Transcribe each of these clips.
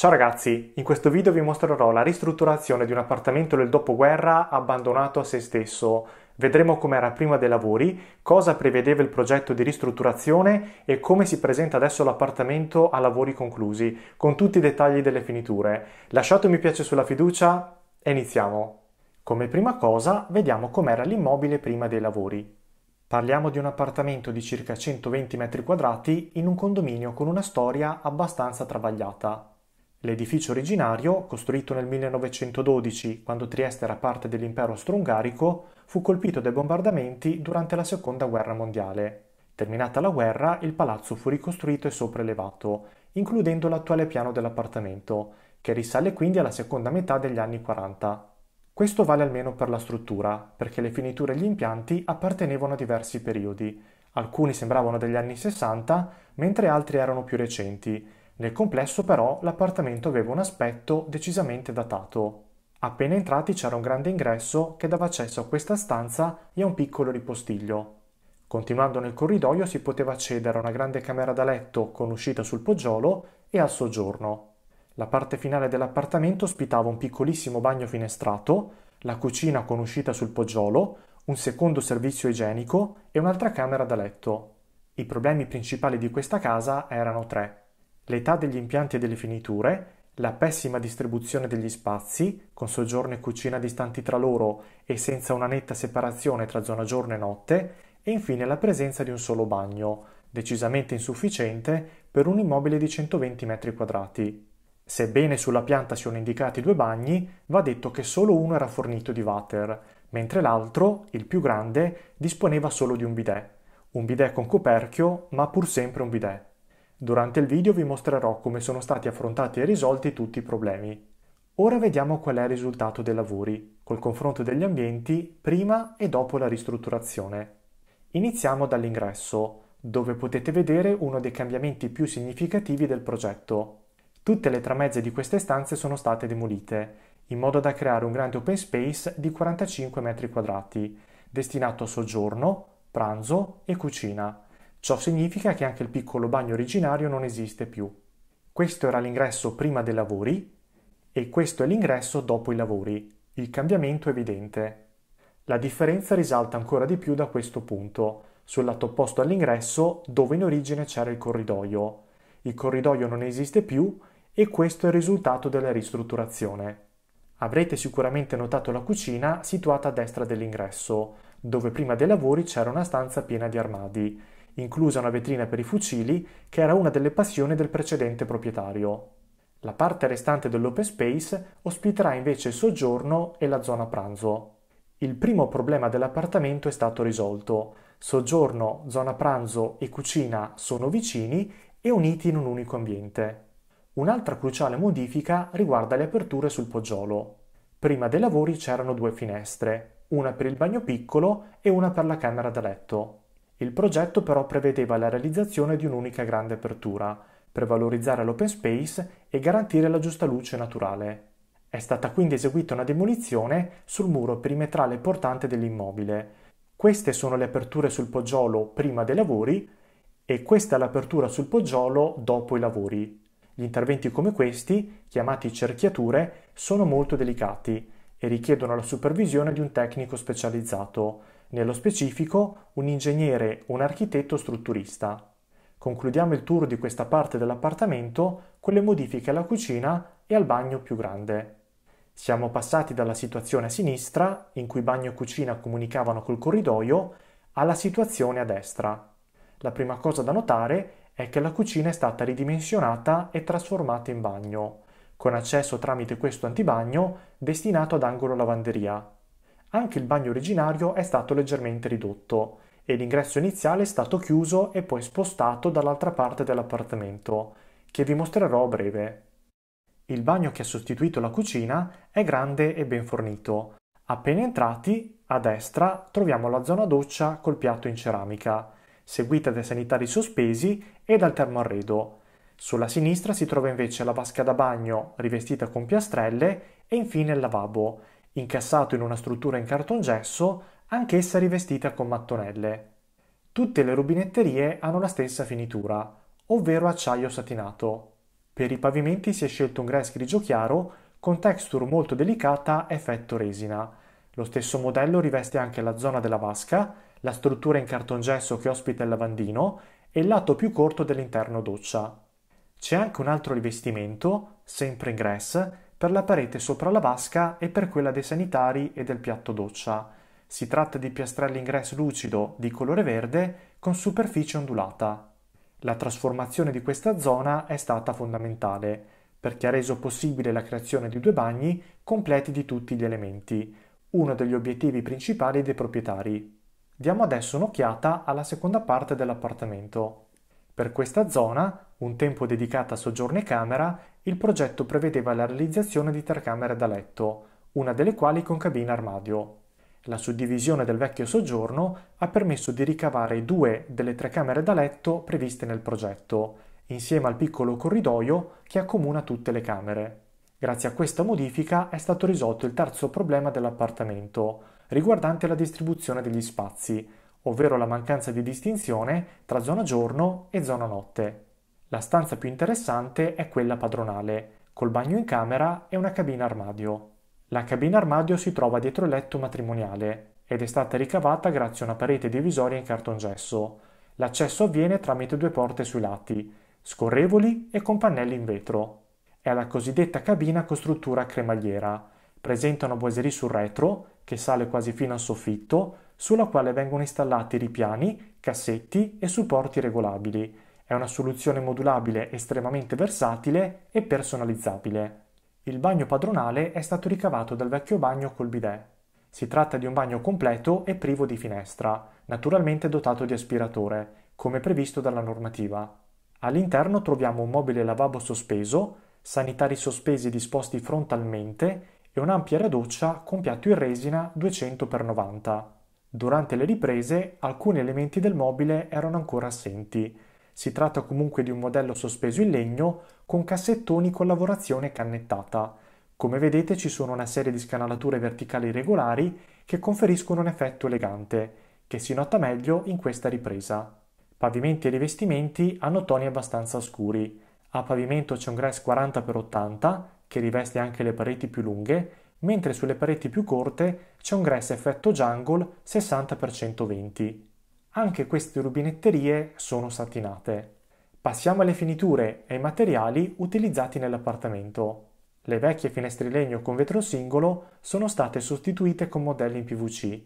Ciao ragazzi, in questo video vi mostrerò la ristrutturazione di un appartamento del dopoguerra abbandonato a se stesso. Vedremo com'era prima dei lavori, cosa prevedeva il progetto di ristrutturazione e come si presenta adesso l'appartamento a lavori conclusi, con tutti i dettagli delle finiture. Lasciate un mi piace sulla fiducia e iniziamo. Come prima cosa vediamo com'era l'immobile prima dei lavori. Parliamo di un appartamento di circa 120 m2 in un condominio con una storia abbastanza travagliata. L'edificio originario, costruito nel 1912 quando Trieste era parte dell'impero austro-ungarico, fu colpito dai bombardamenti durante la seconda guerra mondiale. Terminata la guerra, il palazzo fu ricostruito e sopraelevato, includendo l'attuale piano dell'appartamento, che risale quindi alla seconda metà degli anni 40. Questo vale almeno per la struttura, perché le finiture e gli impianti appartenevano a diversi periodi. Alcuni sembravano degli anni 60, mentre altri erano più recenti, nel complesso però l'appartamento aveva un aspetto decisamente datato. Appena entrati c'era un grande ingresso che dava accesso a questa stanza e a un piccolo ripostiglio. Continuando nel corridoio si poteva accedere a una grande camera da letto con uscita sul poggiolo e al soggiorno. La parte finale dell'appartamento ospitava un piccolissimo bagno finestrato, la cucina con uscita sul poggiolo, un secondo servizio igienico e un'altra camera da letto. I problemi principali di questa casa erano tre l'età degli impianti e delle finiture, la pessima distribuzione degli spazi, con soggiorno e cucina distanti tra loro e senza una netta separazione tra zona giorno e notte, e infine la presenza di un solo bagno, decisamente insufficiente per un immobile di 120 m2. Sebbene sulla pianta siano indicati due bagni, va detto che solo uno era fornito di water, mentre l'altro, il più grande, disponeva solo di un bidet. Un bidet con coperchio, ma pur sempre un bidet. Durante il video vi mostrerò come sono stati affrontati e risolti tutti i problemi. Ora vediamo qual è il risultato dei lavori, col confronto degli ambienti prima e dopo la ristrutturazione. Iniziamo dall'ingresso, dove potete vedere uno dei cambiamenti più significativi del progetto. Tutte le tramezze di queste stanze sono state demolite, in modo da creare un grande open space di 45 m2, destinato a soggiorno, pranzo e cucina, Ciò significa che anche il piccolo bagno originario non esiste più. Questo era l'ingresso prima dei lavori e questo è l'ingresso dopo i lavori. Il cambiamento è evidente. La differenza risalta ancora di più da questo punto, sul lato opposto all'ingresso dove in origine c'era il corridoio. Il corridoio non esiste più e questo è il risultato della ristrutturazione. Avrete sicuramente notato la cucina situata a destra dell'ingresso, dove prima dei lavori c'era una stanza piena di armadi inclusa una vetrina per i fucili, che era una delle passioni del precedente proprietario. La parte restante dell'open space ospiterà invece il soggiorno e la zona pranzo. Il primo problema dell'appartamento è stato risolto. Soggiorno, zona pranzo e cucina sono vicini e uniti in un unico ambiente. Un'altra cruciale modifica riguarda le aperture sul poggiolo. Prima dei lavori c'erano due finestre, una per il bagno piccolo e una per la camera da letto. Il progetto però prevedeva la realizzazione di un'unica grande apertura, per valorizzare l'open space e garantire la giusta luce naturale. È stata quindi eseguita una demolizione sul muro perimetrale portante dell'immobile. Queste sono le aperture sul poggiolo prima dei lavori e questa è l'apertura sul poggiolo dopo i lavori. Gli interventi come questi, chiamati cerchiature, sono molto delicati e richiedono la supervisione di un tecnico specializzato nello specifico un ingegnere o un architetto strutturista. Concludiamo il tour di questa parte dell'appartamento con le modifiche alla cucina e al bagno più grande. Siamo passati dalla situazione a sinistra, in cui bagno e cucina comunicavano col corridoio, alla situazione a destra. La prima cosa da notare è che la cucina è stata ridimensionata e trasformata in bagno, con accesso tramite questo antibagno destinato ad angolo lavanderia. Anche il bagno originario è stato leggermente ridotto e l'ingresso iniziale è stato chiuso e poi spostato dall'altra parte dell'appartamento, che vi mostrerò a breve. Il bagno che ha sostituito la cucina è grande e ben fornito. Appena entrati, a destra, troviamo la zona doccia col piatto in ceramica, seguita dai sanitari sospesi e dal termoarredo. Sulla sinistra si trova invece la vasca da bagno rivestita con piastrelle e infine il lavabo, incassato in una struttura in cartongesso, anch'essa rivestita con mattonelle. Tutte le rubinetterie hanno la stessa finitura, ovvero acciaio satinato. Per i pavimenti si è scelto un grass grigio chiaro con texture molto delicata effetto resina. Lo stesso modello riveste anche la zona della vasca, la struttura in cartongesso che ospita il lavandino e il lato più corto dell'interno doccia. C'è anche un altro rivestimento, sempre in grass, per la parete sopra la vasca e per quella dei sanitari e del piatto doccia. Si tratta di piastrelle in gres lucido di colore verde con superficie ondulata. La trasformazione di questa zona è stata fondamentale perché ha reso possibile la creazione di due bagni completi di tutti gli elementi, uno degli obiettivi principali dei proprietari. Diamo adesso un'occhiata alla seconda parte dell'appartamento. Per questa zona, un tempo dedicata a soggiorno e camera, il progetto prevedeva la realizzazione di tre camere da letto, una delle quali con cabina armadio. La suddivisione del vecchio soggiorno ha permesso di ricavare due delle tre camere da letto previste nel progetto, insieme al piccolo corridoio che accomuna tutte le camere. Grazie a questa modifica è stato risolto il terzo problema dell'appartamento, riguardante la distribuzione degli spazi, ovvero la mancanza di distinzione tra zona giorno e zona notte. La stanza più interessante è quella padronale, col bagno in camera e una cabina armadio. La cabina armadio si trova dietro il letto matrimoniale ed è stata ricavata grazie a una parete divisoria in cartongesso. L'accesso avviene tramite due porte sui lati, scorrevoli e con pannelli in vetro. È la cosiddetta cabina con struttura cremagliera. Presenta una boiserie sul retro, che sale quasi fino al soffitto, sulla quale vengono installati ripiani, cassetti e supporti regolabili. È una soluzione modulabile estremamente versatile e personalizzabile. Il bagno padronale è stato ricavato dal vecchio bagno col bidet. Si tratta di un bagno completo e privo di finestra, naturalmente dotato di aspiratore, come previsto dalla normativa. All'interno troviamo un mobile lavabo sospeso, sanitari sospesi disposti frontalmente e un'ampia doccia con piatto in resina 200x90. Durante le riprese alcuni elementi del mobile erano ancora assenti. Si tratta comunque di un modello sospeso in legno con cassettoni con lavorazione cannettata. Come vedete ci sono una serie di scanalature verticali regolari che conferiscono un effetto elegante, che si nota meglio in questa ripresa. Pavimenti e rivestimenti hanno toni abbastanza scuri. A pavimento c'è un grass 40x80 che riveste anche le pareti più lunghe mentre sulle pareti più corte c'è un grass effetto jungle 60x120. Anche queste rubinetterie sono satinate. Passiamo alle finiture e ai materiali utilizzati nell'appartamento. Le vecchie finestre legno con vetro singolo sono state sostituite con modelli in PVC,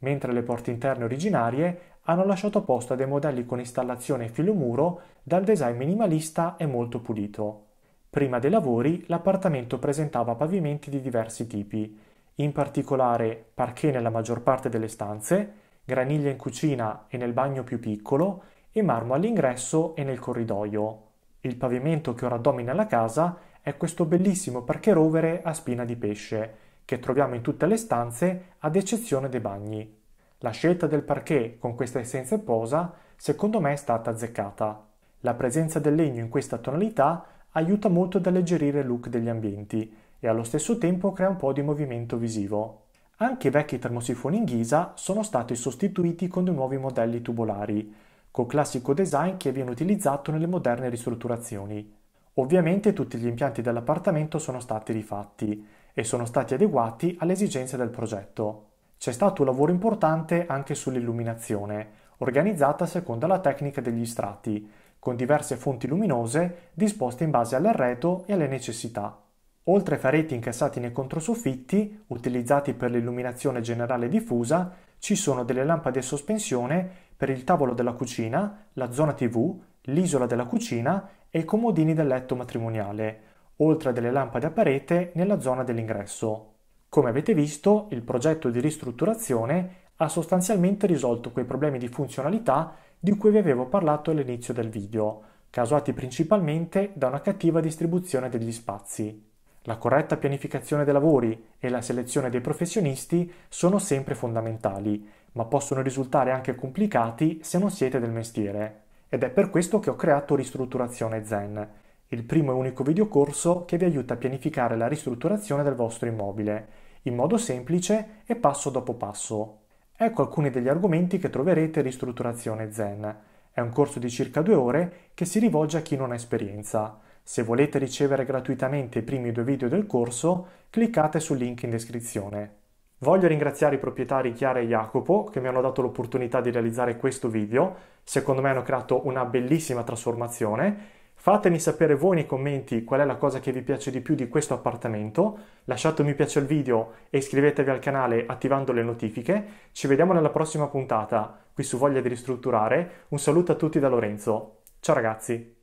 mentre le porte interne originarie hanno lasciato posto a dei modelli con installazione filo muro dal design minimalista e molto pulito. Prima dei lavori l'appartamento presentava pavimenti di diversi tipi, in particolare parquet nella maggior parte delle stanze, graniglia in cucina e nel bagno più piccolo e marmo all'ingresso e nel corridoio. Il pavimento che ora domina la casa è questo bellissimo parquet rovere a spina di pesce, che troviamo in tutte le stanze ad eccezione dei bagni. La scelta del parquet con questa essenza e posa secondo me è stata azzeccata. La presenza del legno in questa tonalità aiuta molto ad alleggerire il look degli ambienti e allo stesso tempo crea un po' di movimento visivo. Anche i vecchi termosifoni in ghisa sono stati sostituiti con dei nuovi modelli tubolari, col classico design che viene utilizzato nelle moderne ristrutturazioni. Ovviamente tutti gli impianti dell'appartamento sono stati rifatti e sono stati adeguati alle esigenze del progetto. C'è stato un lavoro importante anche sull'illuminazione, organizzata secondo la tecnica degli strati, con diverse fonti luminose disposte in base all'arredo e alle necessità. Oltre ai faretti incassati nei controsoffitti, utilizzati per l'illuminazione generale diffusa, ci sono delle lampade a sospensione per il tavolo della cucina, la zona tv, l'isola della cucina e i comodini del letto matrimoniale, oltre a delle lampade a parete nella zona dell'ingresso. Come avete visto, il progetto di ristrutturazione ha sostanzialmente risolto quei problemi di funzionalità di cui vi avevo parlato all'inizio del video, causati principalmente da una cattiva distribuzione degli spazi. La corretta pianificazione dei lavori e la selezione dei professionisti sono sempre fondamentali, ma possono risultare anche complicati se non siete del mestiere. Ed è per questo che ho creato Ristrutturazione Zen, il primo e unico videocorso che vi aiuta a pianificare la ristrutturazione del vostro immobile, in modo semplice e passo dopo passo. Ecco alcuni degli argomenti che troverete in Ristrutturazione Zen. È un corso di circa due ore che si rivolge a chi non ha esperienza. Se volete ricevere gratuitamente i primi due video del corso, cliccate sul link in descrizione. Voglio ringraziare i proprietari Chiara e Jacopo che mi hanno dato l'opportunità di realizzare questo video. Secondo me hanno creato una bellissima trasformazione Fatemi sapere voi nei commenti qual è la cosa che vi piace di più di questo appartamento, lasciate un mi piace al video e iscrivetevi al canale attivando le notifiche, ci vediamo nella prossima puntata qui su Voglia di ristrutturare, un saluto a tutti da Lorenzo, ciao ragazzi!